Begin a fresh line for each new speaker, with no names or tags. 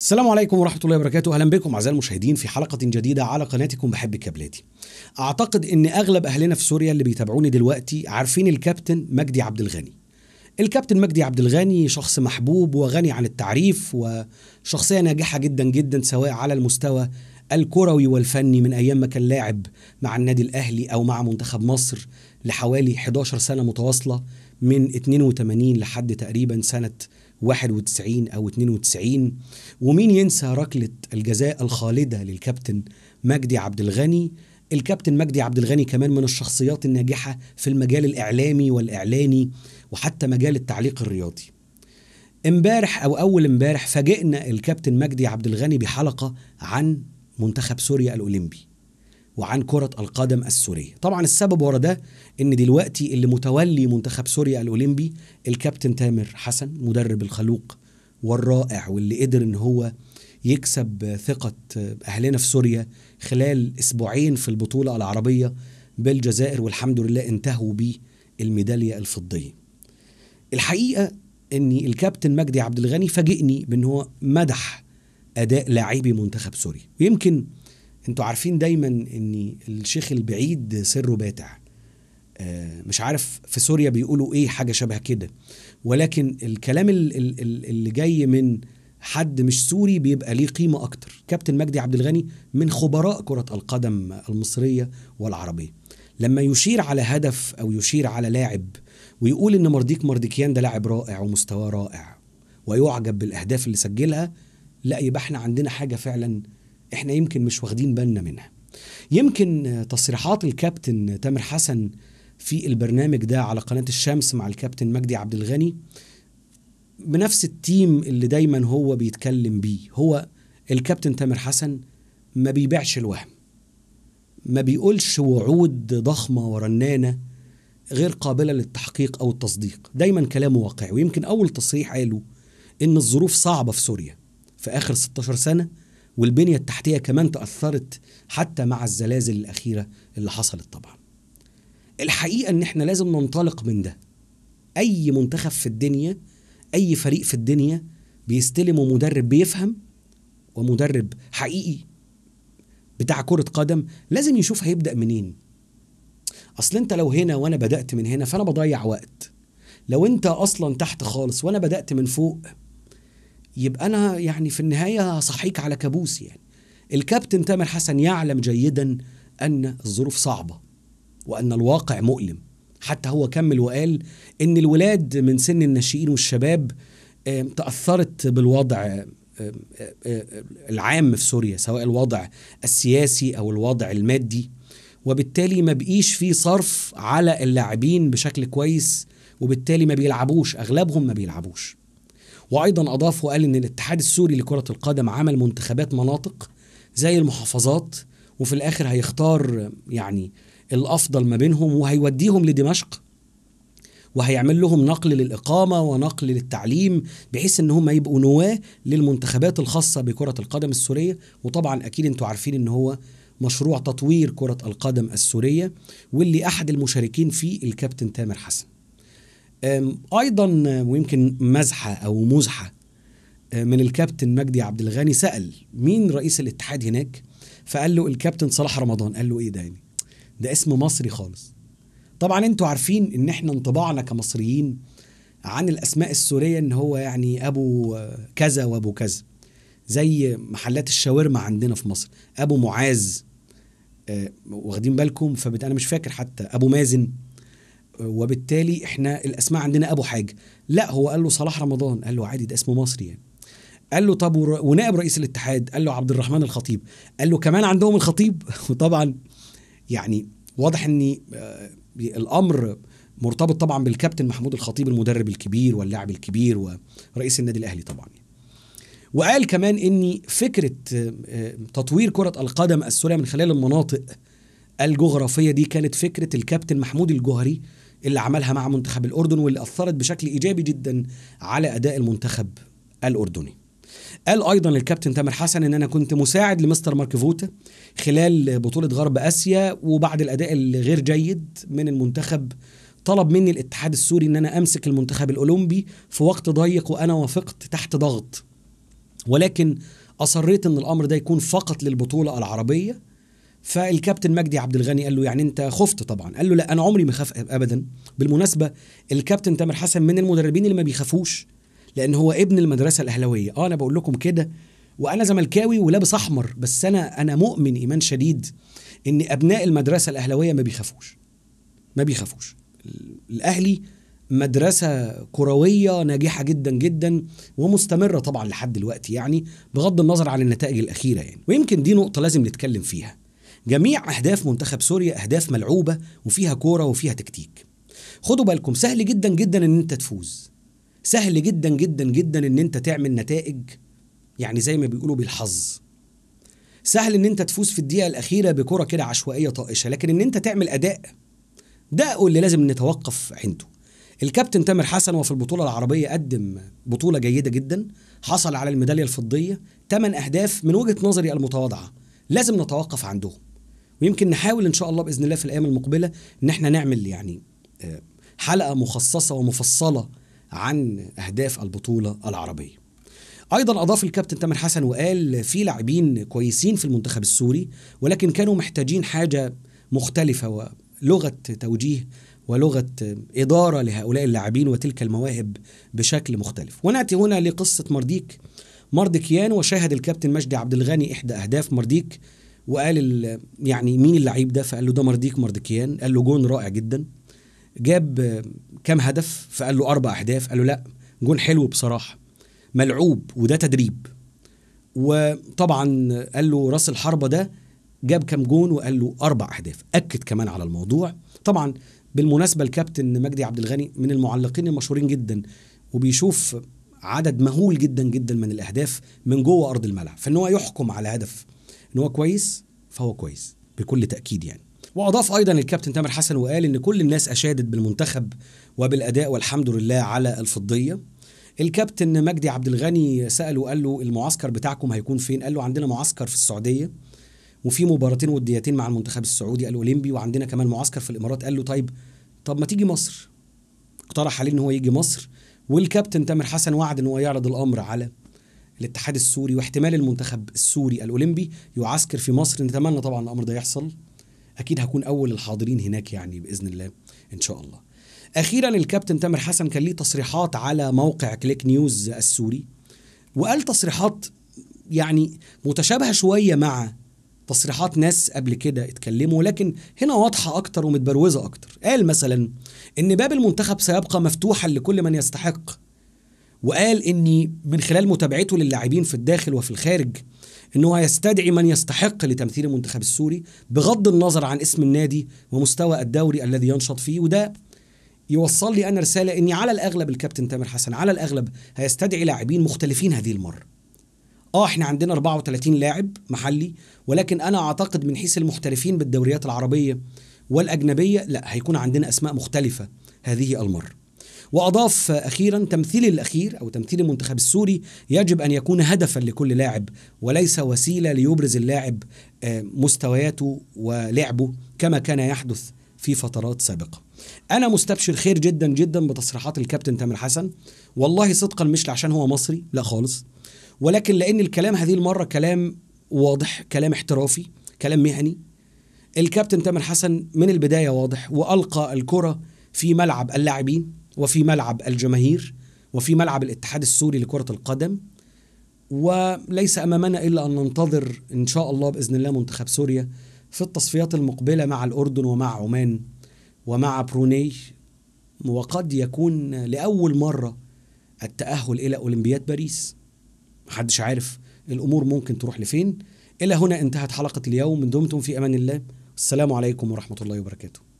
السلام عليكم ورحمة الله وبركاته أهلا بكم أعزائي المشاهدين في حلقة جديدة على قناتكم بحب كابلاتي أعتقد أن أغلب أهلنا في سوريا اللي بيتابعوني دلوقتي عارفين الكابتن مجدي عبد الغني الكابتن مجدي عبد الغني شخص محبوب وغني عن التعريف وشخصية ناجحة جدا جدا سواء على المستوى الكروي والفني من أيام ما كان لاعب مع النادي الأهلي أو مع منتخب مصر لحوالي 11 سنة متواصلة من 82 لحد تقريبا سنة 91 أو 92 ومين ينسى ركلة الجزاء الخالدة للكابتن مجدي عبد الغني الكابتن مجدي عبد الغني كمان من الشخصيات الناجحة في المجال الإعلامي والإعلاني وحتى مجال التعليق الرياضي امبارح أو أول امبارح فاجئنا الكابتن مجدي عبد الغني بحلقة عن منتخب سوريا الأولمبي وعن كرة القدم السورية طبعا السبب ورا ده ان دلوقتي اللي متولي منتخب سوريا الأولمبي الكابتن تامر حسن مدرب الخلوق والرائع واللي قدر ان هو يكسب ثقة أهلنا في سوريا خلال أسبوعين في البطولة العربية بالجزائر والحمد لله انتهوا بالميدالية الفضية الحقيقة أن الكابتن مجدي عبد الغني فاجئني بأن هو مدح أداء لاعبي منتخب سوريا ويمكن انتوا عارفين دايما ان الشيخ البعيد سره باتع آه، مش عارف في سوريا بيقولوا ايه حاجه شبه كده ولكن الكلام اللي جاي من حد مش سوري بيبقى ليه قيمه اكتر كابتن مجدي عبد الغني من خبراء كره القدم المصريه والعربيه لما يشير على هدف او يشير على لاعب ويقول ان مرديك مرديكيان ده لاعب رائع ومستواه رائع ويعجب بالاهداف اللي سجلها لا يبقى احنا عندنا حاجه فعلا احنا يمكن مش واخدين بالنا منها يمكن تصريحات الكابتن تامر حسن في البرنامج ده على قناة الشمس مع الكابتن مجدي عبد الغني بنفس التيم اللي دايما هو بيتكلم بيه هو الكابتن تامر حسن ما بيبيعش الوهم ما بيقولش وعود ضخمة ورنانة غير قابلة للتحقيق أو التصديق دايما كلامه واقعي ويمكن أول تصريح قاله إن الظروف صعبة في سوريا في آخر 16 سنة والبنية التحتية كمان تأثرت حتى مع الزلازل الأخيرة اللي حصلت طبعا الحقيقة إن إحنا لازم ننطلق من ده أي منتخب في الدنيا أي فريق في الدنيا بيستلم مدرب بيفهم ومدرب حقيقي بتاع كرة قدم لازم يشوف هيبدأ منين أصل أنت لو هنا وأنا بدأت من هنا فأنا بضيع وقت لو أنت أصلا تحت خالص وأنا بدأت من فوق يبقى انا يعني في النهايه صحيك على كابوس يعني الكابتن تامر حسن يعلم جيدا ان الظروف صعبه وان الواقع مؤلم حتى هو كمل وقال ان الولاد من سن الناشئين والشباب تاثرت بالوضع العام في سوريا سواء الوضع السياسي او الوضع المادي وبالتالي ما بقيش في صرف على اللاعبين بشكل كويس وبالتالي ما بيلعبوش اغلبهم ما بيلعبوش وايضا اضاف وقال ان الاتحاد السوري لكره القدم عمل منتخبات مناطق زي المحافظات وفي الاخر هيختار يعني الافضل ما بينهم وهيوديهم لدمشق وهيعمل لهم نقل للاقامه ونقل للتعليم بحيث ان هم يبقوا نواه للمنتخبات الخاصه بكره القدم السوريه وطبعا اكيد انتوا عارفين ان هو مشروع تطوير كره القدم السوريه واللي احد المشاركين فيه الكابتن تامر حسن ايضا ويمكن مزحه او مزحه من الكابتن مجدي عبد الغني سال مين رئيس الاتحاد هناك فقال له الكابتن صلاح رمضان قال له ايه ده يعني ده اسم مصري خالص طبعا انتوا عارفين ان احنا انطباعنا كمصريين عن الاسماء السوريه ان هو يعني ابو آه، كذا وابو كذا زي محلات الشاورما عندنا في مصر ابو معاذ آه، واخدين بالكم فانا مش فاكر حتى ابو مازن وبالتالي احنا الاسماء عندنا ابو حاجه لا هو قال له صلاح رمضان قال له عادي ده اسم مصري يعني قال له طب ونائب رئيس الاتحاد قال له عبد الرحمن الخطيب قال له كمان عندهم الخطيب وطبعا يعني واضح ان آه، الامر مرتبط طبعا بالكابتن محمود الخطيب المدرب الكبير واللاعب الكبير ورئيس النادي الاهلي طبعا يعني. وقال كمان ان فكره آه، آه، تطوير كره القدم السوريه من خلال المناطق الجغرافيه دي كانت فكره الكابتن محمود الجوهري اللي عملها مع منتخب الاردن واللي اثرت بشكل ايجابي جدا على اداء المنتخب الاردني قال ايضا الكابتن تامر حسن ان انا كنت مساعد لمستر مارك فوتا خلال بطوله غرب اسيا وبعد الاداء الغير جيد من المنتخب طلب مني الاتحاد السوري ان انا امسك المنتخب الاولمبي في وقت ضيق وانا وافقت تحت ضغط ولكن اصريت ان الامر ده يكون فقط للبطوله العربيه فالكابتن مجدي عبد الغني قال له يعني انت خفت طبعا قال له لا انا عمري ما خاف ابدا بالمناسبه الكابتن تامر حسن من المدربين اللي ما بيخافوش لان هو ابن المدرسه الاهلاويه اه انا بقول لكم كده وانا زملكاوي ولابس احمر بس انا انا مؤمن ايمان شديد ان ابناء المدرسه الاهلاويه ما بيخافوش ما بيخافوش الاهلي مدرسة كروية ناجحة جدا جدا ومستمرة طبعا لحد دلوقتي يعني بغض النظر عن النتائج الأخيرة يعني ويمكن دي نقطة لازم نتكلم فيها جميع أهداف منتخب سوريا أهداف ملعوبة وفيها كورة وفيها تكتيك خدوا بالكم سهل جدا جدا إن أنت تفوز سهل جدا جدا جدا إن أنت تعمل نتائج يعني زي ما بيقولوا بالحظ سهل إن أنت تفوز في الدقيقة الأخيرة بكرة كده عشوائية طائشة لكن إن أنت تعمل أداء ده اللي لازم نتوقف عنده الكابتن تامر حسن وفي البطولة العربية قدم بطولة جيدة جدا حصل على الميدالية الفضية 8 أهداف من وجهة نظري المتواضعة لازم نتوقف عندهم ويمكن نحاول ان شاء الله باذن الله في الايام المقبله ان احنا نعمل يعني آه، حلقه مخصصه ومفصله عن اهداف البطوله العربيه ايضا اضاف الكابتن تامر حسن وقال في لاعبين كويسين في المنتخب السوري ولكن كانوا محتاجين حاجه مختلفه ولغه توجيه ولغه اداره لهؤلاء اللاعبين وتلك المواهب بشكل مختلف وناتي هنا لقصه مرديك كيان وشاهد الكابتن مجدي عبد الغني احدى اهداف مرديك وقال يعني مين اللعيب ده فقال له ده مرديك مردكيان قال له جون رائع جدا جاب كام هدف فقال له اربع اهداف قال له لا جون حلو بصراحه ملعوب وده تدريب وطبعا قال له راس الحربه ده جاب كام جون وقال له اربع اهداف اكد كمان على الموضوع طبعا بالمناسبه الكابتن مجدي عبد الغني من المعلقين المشهورين جدا وبيشوف عدد مهول جدا جدا من الاهداف من جوه ارض الملعب فان هو يحكم على هدف ان هو كويس فهو كويس بكل تاكيد يعني واضاف ايضا الكابتن تامر حسن وقال ان كل الناس اشادت بالمنتخب وبالاداء والحمد لله على الفضيه الكابتن مجدي عبد الغني ساله وقال له المعسكر بتاعكم هيكون فين قال له عندنا معسكر في السعوديه وفي مباراتين وديتين مع المنتخب السعودي الأولمبي وعندنا كمان معسكر في الامارات قال له طيب طب ما تيجي مصر اقترح عليه ان هو يجي مصر والكابتن تامر حسن وعد ان هو يعرض الامر على الاتحاد السوري واحتمال المنتخب السوري الاولمبي يعسكر في مصر نتمنى طبعا الامر ده يحصل اكيد هكون اول الحاضرين هناك يعني باذن الله ان شاء الله اخيرا الكابتن تامر حسن كان ليه تصريحات على موقع كليك نيوز السوري وقال تصريحات يعني متشابهه شويه مع تصريحات ناس قبل كده اتكلموا لكن هنا واضحه اكتر ومتبروزه اكتر قال مثلا ان باب المنتخب سيبقى مفتوحا لكل من يستحق وقال اني من خلال متابعته للاعبين في الداخل وفي الخارج انه هيستدعي من يستحق لتمثيل المنتخب السوري بغض النظر عن اسم النادي ومستوى الدوري الذي ينشط فيه وده يوصل لي انا رساله اني على الاغلب الكابتن تامر حسن على الاغلب هيستدعي لاعبين مختلفين هذه المره. اه احنا عندنا 34 لاعب محلي ولكن انا اعتقد من حيث المحترفين بالدوريات العربيه والاجنبيه لا هيكون عندنا اسماء مختلفه هذه المره. واضاف اخيرا تمثيل الاخير او تمثيل المنتخب السوري يجب ان يكون هدفا لكل لاعب وليس وسيله ليبرز اللاعب آه، مستوياته ولعبه كما كان يحدث في فترات سابقه. انا مستبشر خير جدا جدا بتصريحات الكابتن تامر حسن والله صدقا مش عشان هو مصري لا خالص ولكن لان الكلام هذه المره كلام واضح كلام احترافي كلام مهني الكابتن تامر حسن من البدايه واضح والقى الكره في ملعب اللاعبين وفي ملعب الجماهير وفي ملعب الاتحاد السوري لكرة القدم وليس أمامنا إلا أن ننتظر إن شاء الله بإذن الله منتخب سوريا في التصفيات المقبلة مع الأردن ومع عمان ومع بروني وقد يكون لأول مرة التأهل إلى أولمبياد باريس محدش عارف الأمور ممكن تروح لفين إلى هنا انتهت حلقة اليوم دمتم في أمان الله السلام عليكم ورحمة الله وبركاته